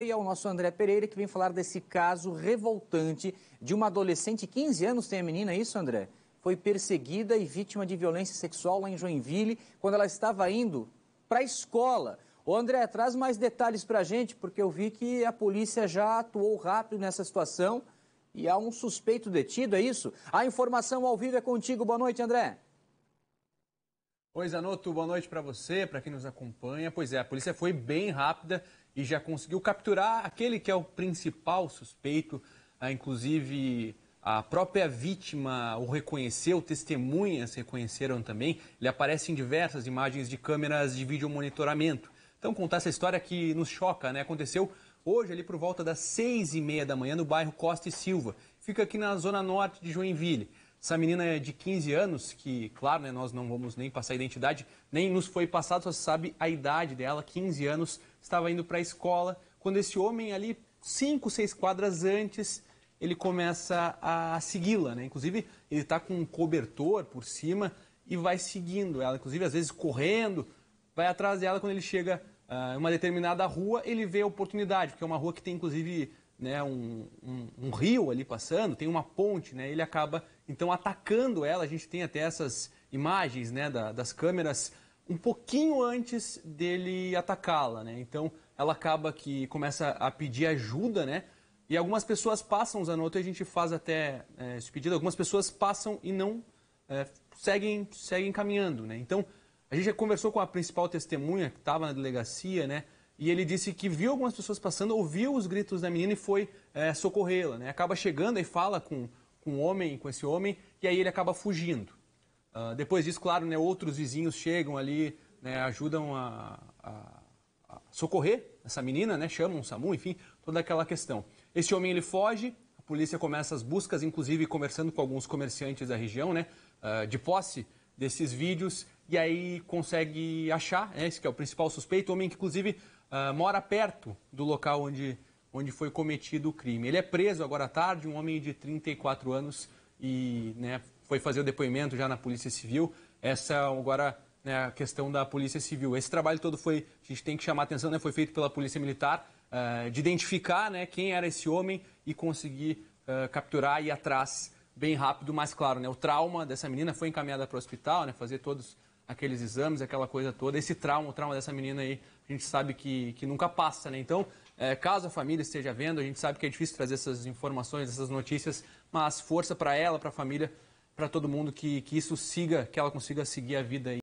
E é o nosso André Pereira, que vem falar desse caso revoltante de uma adolescente, 15 anos tem a menina, é isso, André? Foi perseguida e vítima de violência sexual lá em Joinville, quando ela estava indo para a escola. Ô André, traz mais detalhes para a gente, porque eu vi que a polícia já atuou rápido nessa situação e há um suspeito detido, é isso? A informação ao vivo é contigo. Boa noite, André é, Zanotto, boa noite para você, para quem nos acompanha. Pois é, a polícia foi bem rápida e já conseguiu capturar aquele que é o principal suspeito, ah, inclusive a própria vítima o reconheceu, testemunhas reconheceram também. Ele aparece em diversas imagens de câmeras de vídeo monitoramento. Então, contar essa história que nos choca, né? Aconteceu hoje, ali por volta das seis e meia da manhã, no bairro Costa e Silva. Fica aqui na zona norte de Joinville. Essa menina é de 15 anos, que, claro, né, nós não vamos nem passar a identidade, nem nos foi passado, só se sabe a idade dela, 15 anos, estava indo para a escola, quando esse homem ali, 5, 6 quadras antes, ele começa a segui-la, né? Inclusive, ele está com um cobertor por cima e vai seguindo ela, inclusive, às vezes correndo, vai atrás dela quando ele chega ah, em uh, uma determinada rua, ele vê a oportunidade, porque é uma rua que tem, inclusive, né, um, um, um, rio ali passando, tem uma ponte, né, ele acaba então atacando ela. A gente tem até essas imagens né, da, das câmeras um pouquinho antes dele atacá-la. Né? Então ela acaba que começa a pedir ajuda, né? E algumas pessoas passam, Zanotto, e a gente faz até é, esse pedido, algumas pessoas passam e não é, seguem, seguem caminhando, né? Então, a gente já conversou com a principal testemunha que estava na delegacia, né? e ele disse que viu algumas pessoas passando, ouviu os gritos da menina e foi é, socorrê-la. Né? Acaba chegando e fala com, com um homem, com esse homem, e aí ele acaba fugindo. Uh, depois disso, claro, né, outros vizinhos chegam ali, né, ajudam a, a, a, socorrer essa menina, né, chamam o SAMU, enfim, toda aquela questão. Esse homem ele foge, a polícia começa as buscas, inclusive conversando com alguns comerciantes da região, né, uh, de posse desses vídeos, e aí consegue achar, né, esse que é o principal suspeito, o homem que inclusive uh, mora perto do local onde, onde foi cometido o crime. Ele é preso agora à tarde, um homem de 34 anos, e né, foi fazer o depoimento já na Polícia Civil. Essa é agora né, a questão da Polícia Civil. Esse trabalho todo foi, a gente tem que chamar atenção, né, foi feito pela Polícia Militar, uh, de identificar né, quem era esse homem e conseguir uh, capturar e ir atrás bem rápido, mas claro, né, o trauma dessa menina foi encaminhada para o hospital, né, fazer todos aqueles exames, aquela coisa toda, esse trauma, o trauma dessa menina aí, a gente sabe que, que nunca passa, né? Então, é, caso a família esteja vendo, a gente sabe que é difícil trazer essas informações, essas notícias, mas força para ela, para a família, para todo mundo que, que isso siga, que ela consiga seguir a vida aí.